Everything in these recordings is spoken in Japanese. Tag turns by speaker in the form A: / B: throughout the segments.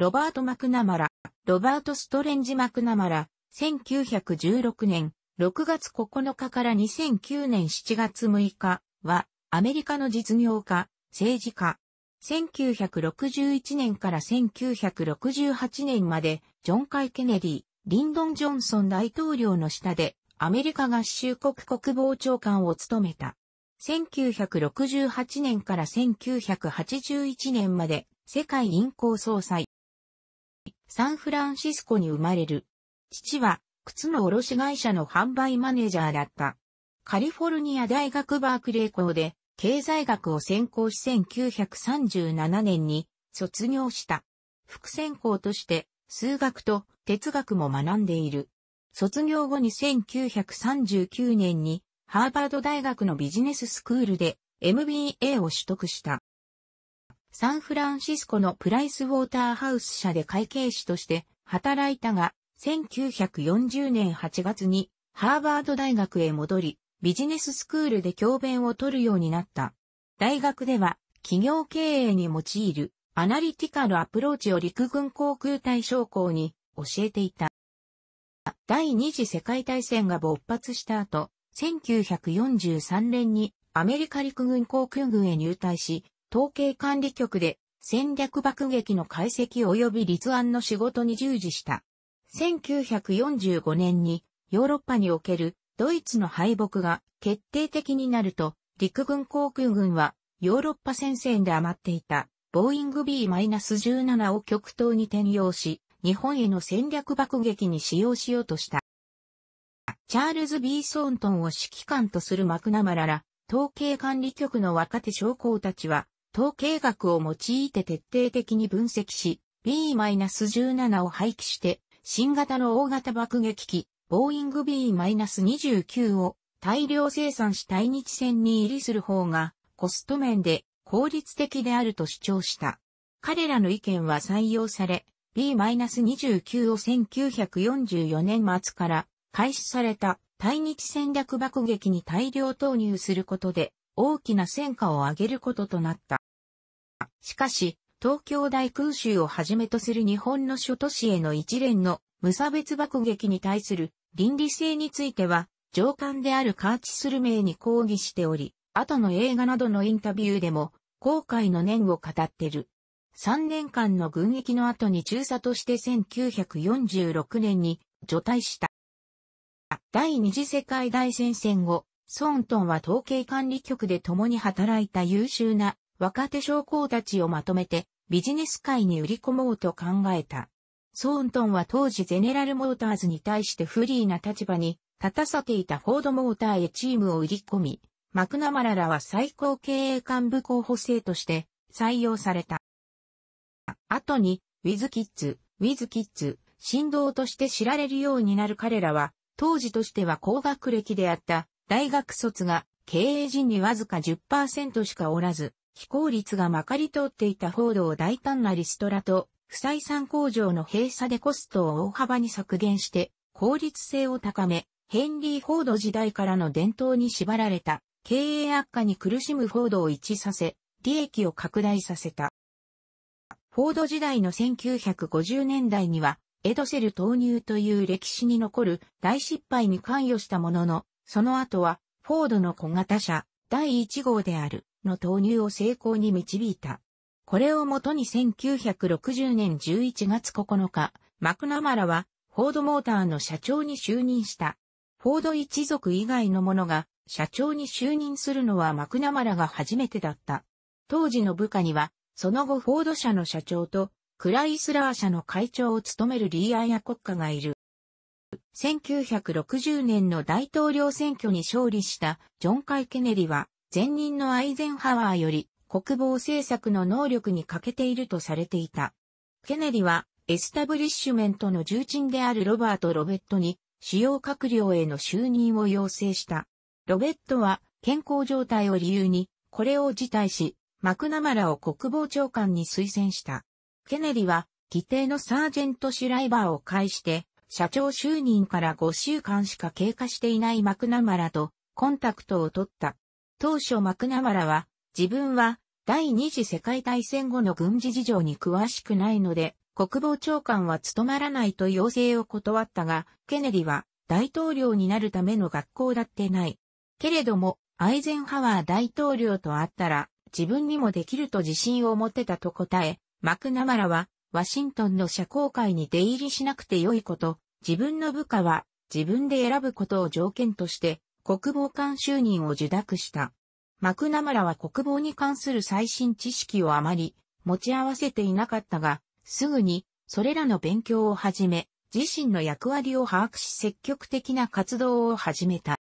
A: ロバート・マクナマラ、ロバート・ストレンジ・マクナマラ、1916年6月9日から2009年7月6日は、アメリカの実業家、政治家、1961年から1968年まで、ジョン・カイ・ケネディ、リンドン・ジョンソン大統領の下で、アメリカ合衆国国防長官を務めた。1968年から1981年まで、世界銀行総裁、サンフランシスコに生まれる。父は、靴の卸会社の販売マネージャーだった。カリフォルニア大学バークレー校で、経済学を専攻し1937年に卒業した。副専攻として、数学と哲学も学んでいる。卒業後に1939年に、ハーバード大学のビジネススクールで MBA を取得した。サンフランシスコのプライスウォーターハウス社で会計士として働いたが、1940年8月にハーバード大学へ戻り、ビジネススクールで教鞭を取るようになった。大学では企業経営に用いるアナリティカルアプローチを陸軍航空隊将校に教えていた。第二次世界大戦が勃発した後、1943年にアメリカ陸軍航空軍へ入隊し、統計管理局で戦略爆撃の解析及び立案の仕事に従事した。1945年にヨーロッパにおけるドイツの敗北が決定的になると、陸軍航空軍はヨーロッパ戦線で余っていたボーイング B-17 を極東に転用し、日本への戦略爆撃に使用しようとした。チャールズ・ B・ ソントンを指揮官とするマクナマラら、統計管理局の若手将校たちは、統計学を用いて徹底的に分析し、B-17 を廃棄して、新型の大型爆撃機、ボーイング B-29 を大量生産し対日戦に入りする方が、コスト面で効率的であると主張した。彼らの意見は採用され、B-29 を1944年末から開始された対日戦略爆撃に大量投入することで大きな戦果を上げることとなった。しかし、東京大空襲をはじめとする日本の諸都市への一連の無差別爆撃に対する倫理性については、上官であるカーチスルメイに抗議しており、後の映画などのインタビューでも、後悔の念を語ってる。3年間の軍役の後に中佐として1946年に除隊した。第二次世界大戦線後、ソントンは統計管理局で共に働いた優秀な若手将校たちをまとめてビジネス界に売り込もうと考えた。ソーントンは当時ゼネラルモーターズに対して不利な立場に立たせていたフォードモーターへチームを売り込み、マクナマラらは最高経営幹部候補生として採用された。後に、ウィズキッズ、ウィズキッズ、振動として知られるようになる彼らは、当時としては高学歴であった大学卒が経営陣にわずか10%しかおらず、非効率がまかり通っていたフォードを大胆なリストラと、不採算工場の閉鎖でコストを大幅に削減して、効率性を高め、ヘンリー・フォード時代からの伝統に縛られた、経営悪化に苦しむフォードを一致させ、利益を拡大させた。フォード時代の1950年代には、エドセル投入という歴史に残る大失敗に関与したものの、その後は、フォードの小型車、第1号である、の投入を成功に導いた。これをもとに1960年11月9日、マクナマラはフォードモーターの社長に就任した。フォード一族以外の者が社長に就任するのはマクナマラが初めてだった。当時の部下には、その後フォード社の社長とクライスラー社の会長を務めるリー・アイア国家がいる。1960年の大統領選挙に勝利したジョン・カイ・ケネリは前任のアイゼンハワーより国防政策の能力に欠けているとされていた。ケネリはエスタブリッシュメントの重鎮であるロバート・ロベットに主要閣僚への就任を要請した。ロベットは健康状態を理由にこれを辞退し、マクナマラを国防長官に推薦した。ケネリは、規定のサージェント・シュライバーを介して、社長就任から5週間しか経過していないマクナマラとコンタクトを取った。当初マクナマラは、自分は第二次世界大戦後の軍事事情に詳しくないので、国防長官は務まらないと要請を断ったが、ケネディは大統領になるための学校だってない。けれども、アイゼンハワー大統領と会ったら、自分にもできると自信を持ってたと答え、マクナマラは、ワシントンの社交界に出入りしなくてよいこと、自分の部下は自分で選ぶことを条件として、国防官就任を受諾した。マクナムラは国防に関する最新知識をあまり持ち合わせていなかったが、すぐにそれらの勉強を始め、自身の役割を把握し積極的な活動を始めた。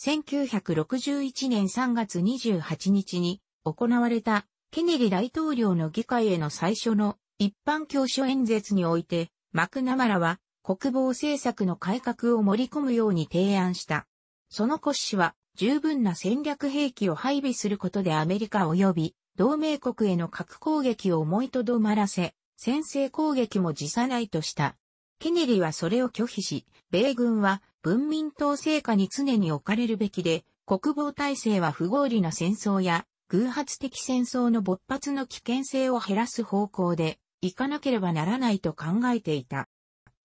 A: 1961年3月28日に行われたケネリ大統領の議会への最初の一般教書演説において、マクナマラは国防政策の改革を盛り込むように提案した。その骨子は、十分な戦略兵器を配備することでアメリカ及び同盟国への核攻撃を思いとどまらせ、先制攻撃も辞さないとした。ケネディはそれを拒否し、米軍は文民党成果に常に置かれるべきで、国防体制は不合理な戦争や偶発的戦争の勃発の危険性を減らす方向で行かなければならないと考えていた。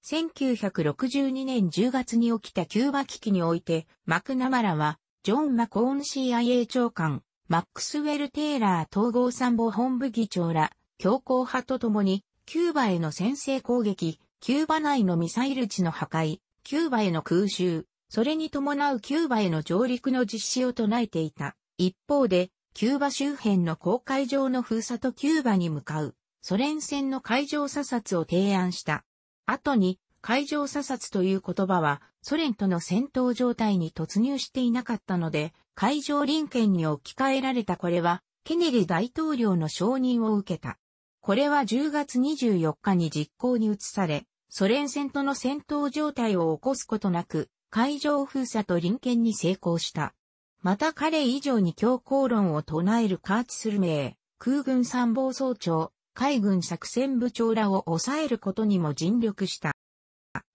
A: 1962年10月に起きたキューバ危機において、マクナマラは、ジョン・マコーン CIA 長官、マックスウェル・テイラー統合参謀本部議長ら、強硬派と共に、キューバへの先制攻撃、キューバ内のミサイル地の破壊、キューバへの空襲、それに伴うキューバへの上陸の実施を唱えていた。一方で、キューバ周辺の公海上の封鎖とキューバに向かう、ソ連戦の海上査察を提案した。後に海上査察という言葉はソ連との戦闘状態に突入していなかったので海上臨検に置き換えられたこれはケネディ大統領の承認を受けた。これは10月24日に実行に移され、ソ連戦との戦闘状態を起こすことなく、海上封鎖と臨検に成功した。また彼以上に強硬論を唱えるカーチスルメー、空軍参謀総長、海軍作戦部長らを抑えることにも尽力した。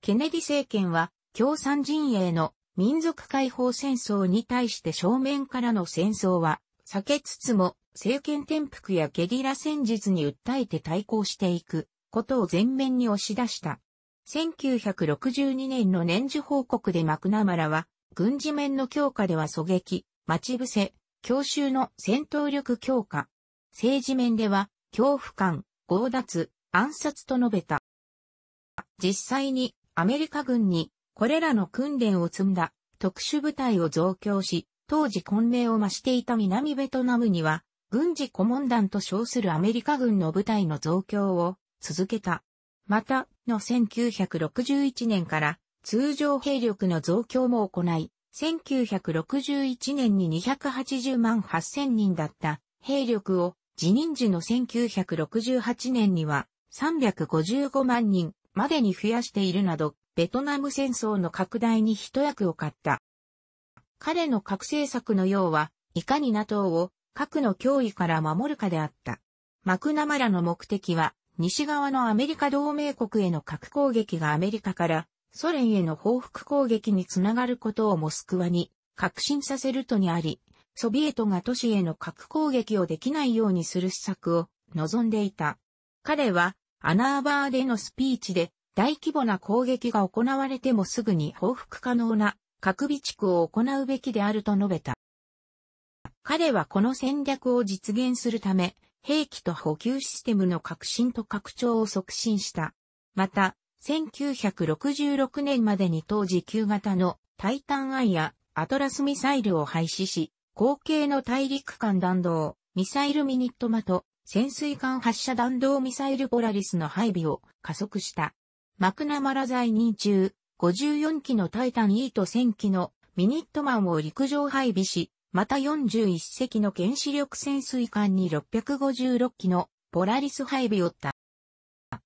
A: ケネディ政権は共産陣営の民族解放戦争に対して正面からの戦争は避けつつも政権転覆やゲリラ戦術に訴えて対抗していくことを前面に押し出した。1962年の年次報告でマクナマラは軍事面の強化では狙撃、待ち伏せ、強襲の戦闘力強化。政治面では恐怖感、強奪、暗殺と述べた。実際にアメリカ軍にこれらの訓練を積んだ特殊部隊を増強し、当時混迷を増していた南ベトナムには、軍事顧問団と称するアメリカ軍の部隊の増強を続けた。また、の1961年から通常兵力の増強も行い、1961年に280万8000人だった兵力を辞任時の1968年には355万人までに増やしているなど、ベトナム戦争の拡大に一役を買った。彼の核政策の要は、いかに NATO を核の脅威から守るかであった。マクナマラの目的は、西側のアメリカ同盟国への核攻撃がアメリカからソ連への報復攻撃につながることをモスクワに確信させるとにあり、ソビエトが都市への核攻撃をできないようにする施策を望んでいた。彼は、アナーバーでのスピーチで、大規模な攻撃が行われてもすぐに報復可能な核備蓄を行うべきであると述べた。彼はこの戦略を実現するため、兵器と補給システムの革新と拡張を促進した。また、1966年までに当時旧型のタイタンアイやアトラスミサイルを廃止し、後継の大陸間弾道、ミサイルミニットマと、潜水艦発射弾道ミサイルポラリスの配備を加速した。マクナマラ在任中、54機のタイタン E と1000機のミニットマンを陸上配備し、また41隻の原子力潜水艦に656機のポラリス配備をった。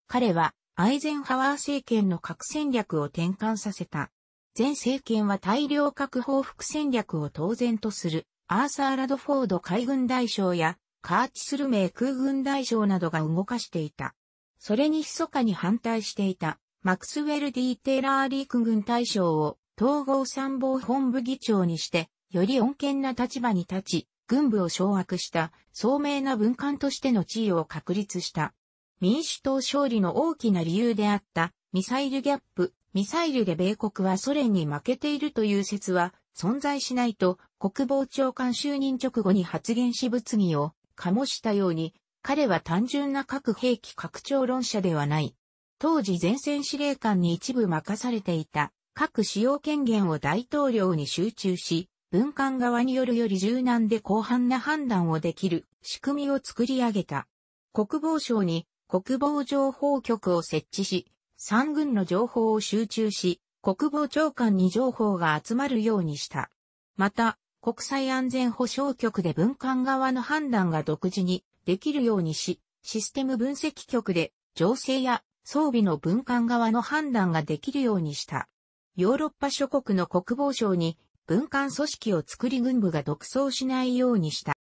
A: 彼はアイゼンハワー政権の核戦略を転換させた。前政権は大量核報復戦略を当然とする。アーサー・ラドフォード海軍大将やカーチスルメイ空軍大将などが動かしていた。それに密かに反対していたマクスウェル・ディ・テイラー・リー空軍大将を統合参謀本部議長にして、より穏健な立場に立ち、軍部を掌握した聡明な文官としての地位を確立した。民主党勝利の大きな理由であったミサイルギャップ、ミサイルで米国はソ連に負けているという説は存在しないと国防長官就任直後に発言し物議を醸したように、彼は単純な核兵器拡張論者ではない。当時前線司令官に一部任されていた核使用権限を大統領に集中し、文官側によるより柔軟で広範な判断をできる仕組みを作り上げた。国防省に国防情報局を設置し、三軍の情報を集中し、国防長官に情報が集まるようにした。また、国際安全保障局で文官側の判断が独自にできるようにし、システム分析局で情勢や装備の文官側の判断ができるようにした。ヨーロッパ諸国の国防省に文官組織を作り軍部が独走しないようにした。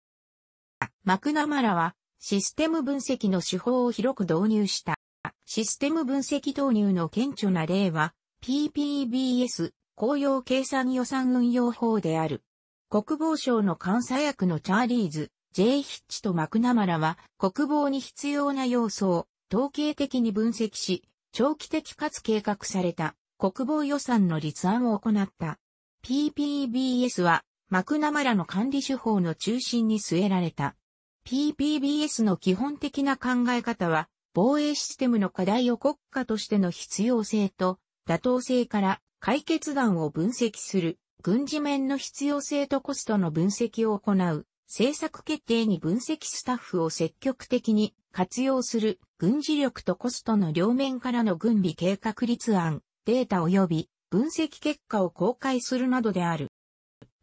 A: マクナマラはシステム分析の手法を広く導入した。システム分析導入の顕著な例は PPBS、公用計算予算運用法である。国防省の監査役のチャーリーズ、J ヒッチとマクナマラは、国防に必要な要素を統計的に分析し、長期的かつ計画された国防予算の立案を行った。PPBS は、マクナマラの管理手法の中心に据えられた。PPBS の基本的な考え方は、防衛システムの課題を国家としての必要性と妥当性から解決案を分析する、軍事面の必要性とコストの分析を行う、政策決定に分析スタッフを積極的に活用する、軍事力とコストの両面からの軍備計画立案、データ及び分析結果を公開するなどである。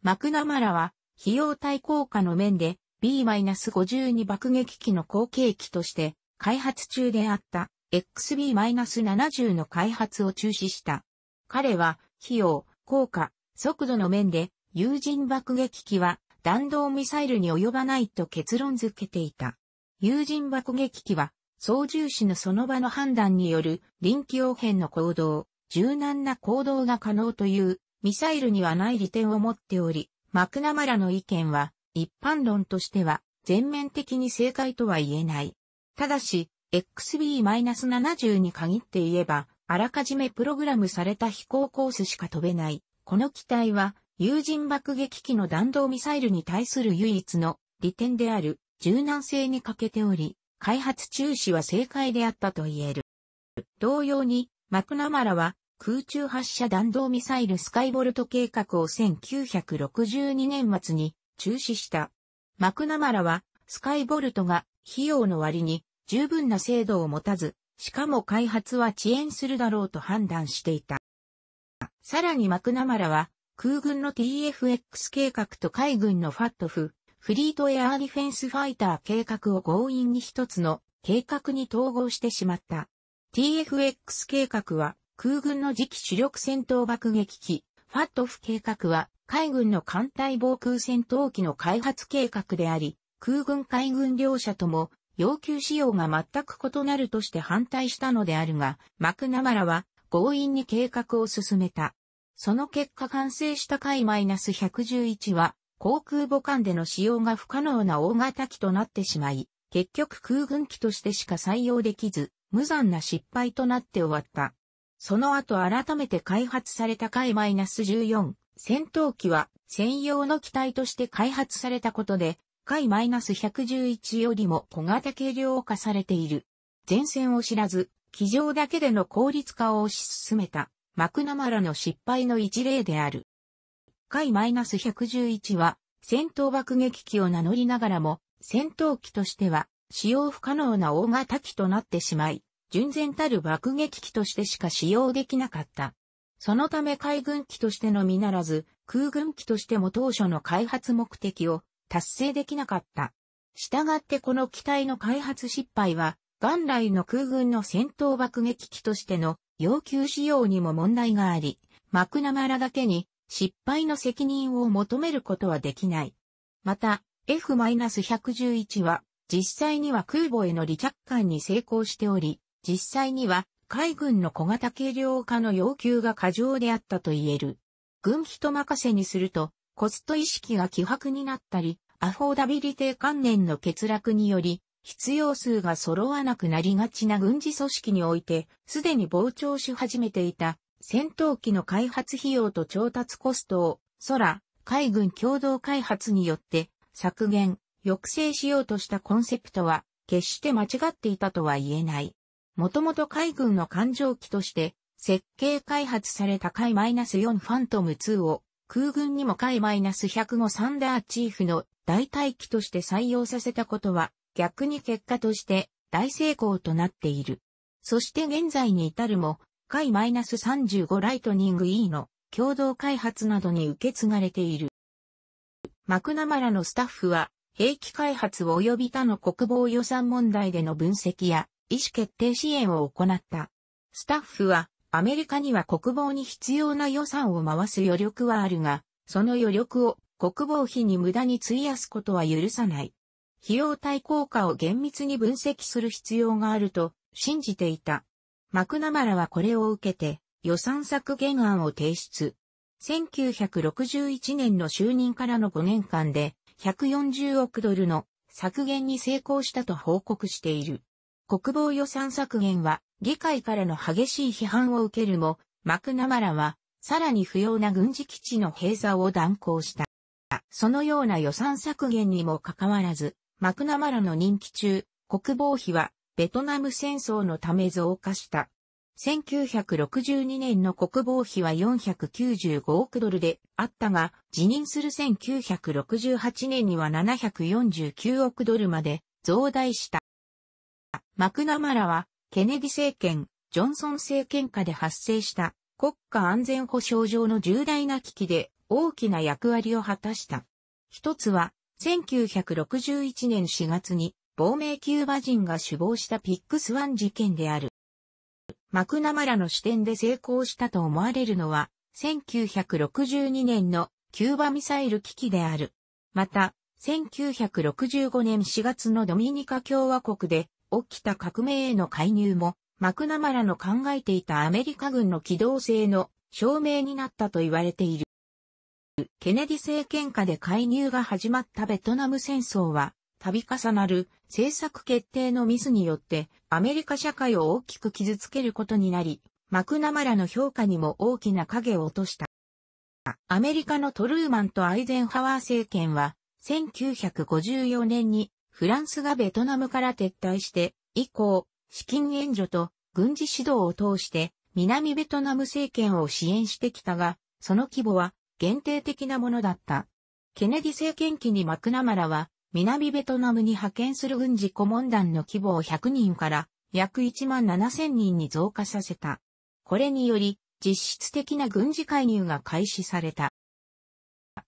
A: マクナマラは、費用対効果の面で B-52 爆撃機の後継機として開発中であった XB-70 の開発を中止した。彼は、費用、効果、速度の面で、有人爆撃機は弾道ミサイルに及ばないと結論づけていた。有人爆撃機は、操縦士のその場の判断による臨機応変の行動、柔軟な行動が可能というミサイルにはない利点を持っており、マクナマラの意見は一般論としては全面的に正解とは言えない。ただし、XB-70 に限って言えば、あらかじめプログラムされた飛行コースしか飛べない。この機体は、有人爆撃機の弾道ミサイルに対する唯一の利点である柔軟性に欠けており、開発中止は正解であったと言える。同様に、マクナマラは空中発射弾道ミサイルスカイボルト計画を1962年末に中止した。マクナマラはスカイボルトが費用の割に十分な精度を持たず、しかも開発は遅延するだろうと判断していた。さらにマクナマラは、空軍の TFX 計画と海軍のファットフ、フリートエアーディフェンスファイター計画を強引に一つの計画に統合してしまった。TFX 計画は空軍の次期主力戦闘爆撃機、ファットフ計画は海軍の艦隊防空戦闘機の開発計画であり、空軍海軍両者とも要求仕様が全く異なるとして反対したのであるが、マクナマラは強引に計画を進めた。その結果完成した回 -111 は、航空母艦での使用が不可能な大型機となってしまい、結局空軍機としてしか採用できず、無残な失敗となって終わった。その後改めて開発された回 -14、戦闘機は専用の機体として開発されたことで、回 -111 よりも小型軽量化されている。前線を知らず、機上だけでの効率化を推し進めた、マクナマラの失敗の一例である。回 -111 は、戦闘爆撃機を名乗りながらも、戦闘機としては、使用不可能な大型機となってしまい、純然たる爆撃機としてしか使用できなかった。そのため海軍機としてのみならず、空軍機としても当初の開発目的を達成できなかった。したがってこの機体の開発失敗は、元来の空軍の戦闘爆撃機としての要求仕様にも問題があり、マクナマラだけに失敗の責任を求めることはできない。また、F-111 は実際には空母への離着艦に成功しており、実際には海軍の小型軽量化の要求が過剰であったと言える。軍機と任せにすると、コスト意識が希薄になったり、アフォーダビリティ観念の欠落により、必要数が揃わなくなりがちな軍事組織において、すでに膨張し始めていた戦闘機の開発費用と調達コストを空、海軍共同開発によって削減、抑制しようとしたコンセプトは決して間違っていたとは言えない。もともと海軍の艦上機として設計開発された海 -4 ファントム2を空軍にも海 -105 サンダーチーフの代替機として採用させたことは、逆に結果として大成功となっている。そして現在に至るも、海 -35 ライトニング E の共同開発などに受け継がれている。マクナマラのスタッフは、兵器開発及び他の国防予算問題での分析や、意思決定支援を行った。スタッフは、アメリカには国防に必要な予算を回す余力はあるが、その余力を国防費に無駄に費やすことは許さない。費用対効果を厳密に分析する必要があると信じていた。マクナマラはこれを受けて予算削減案を提出。1961年の就任からの5年間で140億ドルの削減に成功したと報告している。国防予算削減は議会からの激しい批判を受けるも、マクナマラは、さらに不要な軍事基地の閉鎖を断行した。そのような予算削減にもかかわらず、マクナマラの任期中、国防費はベトナム戦争のため増加した。1962年の国防費は495億ドルであったが、辞任する1968年には749億ドルまで増大した。マクナマラはケネディ政権、ジョンソン政権下で発生した国家安全保障上の重大な危機で大きな役割を果たした。一つは、1961年4月に亡命キューバ人が死亡したピックスワン事件である。マクナマラの視点で成功したと思われるのは、1962年のキューバミサイル危機である。また、1965年4月のドミニカ共和国で起きた革命への介入も、マクナマラの考えていたアメリカ軍の機動性の証明になったと言われている。ケネディ政権下で介入が始まったベトナム戦争は、度重なる政策決定のミスによってアメリカ社会を大きく傷つけることになり、マクナマラの評価にも大きな影を落とした。アメリカのトルーマンとアイゼンハワー政権は1954年にフランスがベトナムから撤退して以降、資金援助と軍事指導を通して南ベトナム政権を支援してきたが、その規模は限定的なものだった。ケネディ政権期にマクナマラは南ベトナムに派遣する軍事顧問団の規模を100人から約1万7000人に増加させた。これにより実質的な軍事介入が開始された。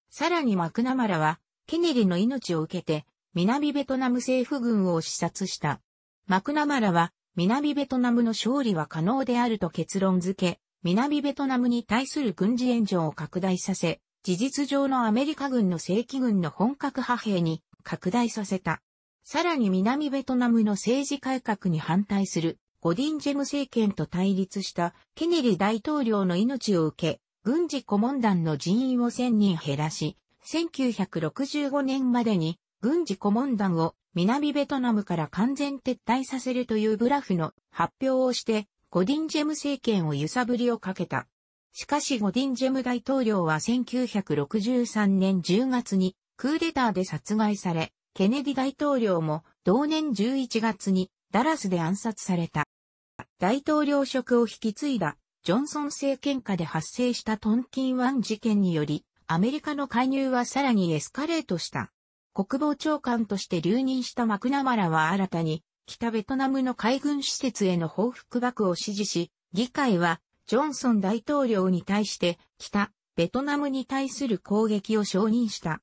A: さらにマクナマラはケネディの命を受けて南ベトナム政府軍を視察した。マクナマラは、南ベトナムの勝利は可能であると結論付け、南ベトナムに対する軍事援助を拡大させ、事実上のアメリカ軍の正規軍の本格派兵に拡大させた。さらに南ベトナムの政治改革に反対するゴディンジェム政権と対立したケネリ大統領の命を受け、軍事顧問団の人員を1000人減らし、1965年までに軍事顧問団を南ベトナムから完全撤退させるというブラフの発表をして、ゴディンジェム政権を揺さぶりをかけた。しかしゴディンジェム大統領は1963年10月にクーデターで殺害され、ケネディ大統領も同年11月にダラスで暗殺された。大統領職を引き継いだジョンソン政権下で発生したトンキン湾事件により、アメリカの介入はさらにエスカレートした。国防長官として留任したマクナマラは新たに、北ベトナムの海軍施設への報復爆を支持し、議会は、ジョンソン大統領に対して、北、ベトナムに対する攻撃を承認した。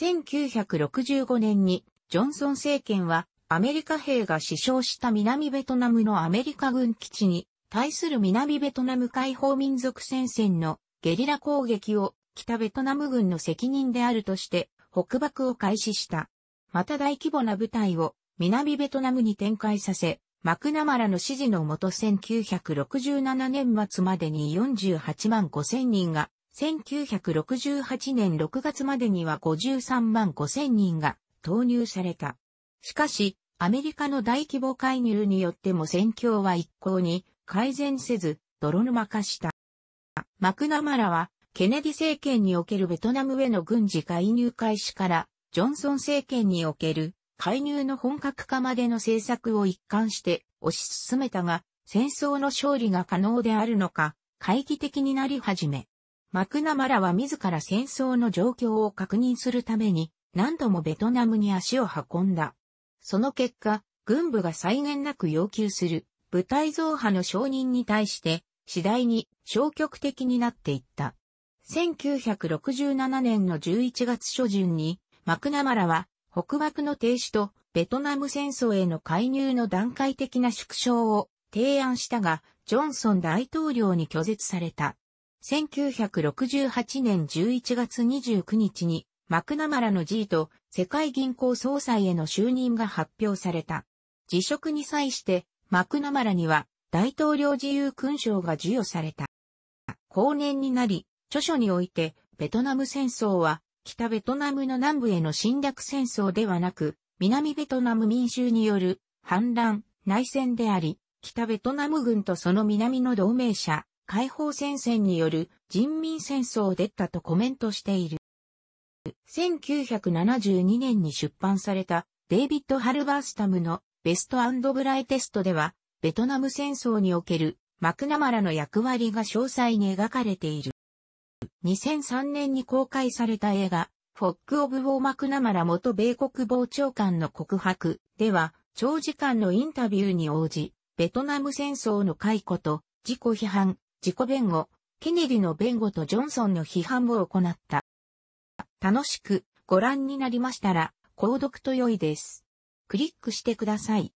A: 1965年に、ジョンソン政権は、アメリカ兵が死傷した南ベトナムのアメリカ軍基地に、対する南ベトナム解放民族戦線のゲリラ攻撃を北ベトナム軍の責任であるとして北爆を開始した。また大規模な部隊を南ベトナムに展開させ、マクナマラの指示のもと1967年末までに48万5千人が、1968年6月までには53万5千人が投入された。しかし、アメリカの大規模介入によっても戦況は一向に改善せず、泥沼化した。マクナマラはケネディ政権におけるベトナムへの軍事介入開始から、ジョンソン政権における介入の本格化までの政策を一貫して推し進めたが、戦争の勝利が可能であるのか、懐疑的になり始め。マクナマラは自ら戦争の状況を確認するために、何度もベトナムに足を運んだ。その結果、軍部が際限なく要求する部隊増派の承認に対して、次第に消極的になっていった。1967年の11月初旬に、マクナマラは北幕の停止とベトナム戦争への介入の段階的な縮小を提案したが、ジョンソン大統領に拒絶された。1968年11月29日に、マクナマラの G と世界銀行総裁への就任が発表された。辞職に際して、マクナマラには大統領自由勲章が授与された。後年になり、著書において、ベトナム戦争は、北ベトナムの南部への侵略戦争ではなく、南ベトナム民衆による反乱、内戦であり、北ベトナム軍とその南の同盟者、解放戦線による人民戦争を出たとコメントしている。1972年に出版されたデイビッド・ハルバースタムのベストブライテストでは、ベトナム戦争におけるマクナマラの役割が詳細に描かれている。2003年に公開された映画、フォック・オブ・ウォー・マクナマラ元米国防長官の告白では、長時間のインタビューに応じ、ベトナム戦争の解雇と、自己批判、自己弁護、ケネディの弁護とジョンソンの批判を行った。楽しくご覧になりましたら、購読と良いです。クリックしてください。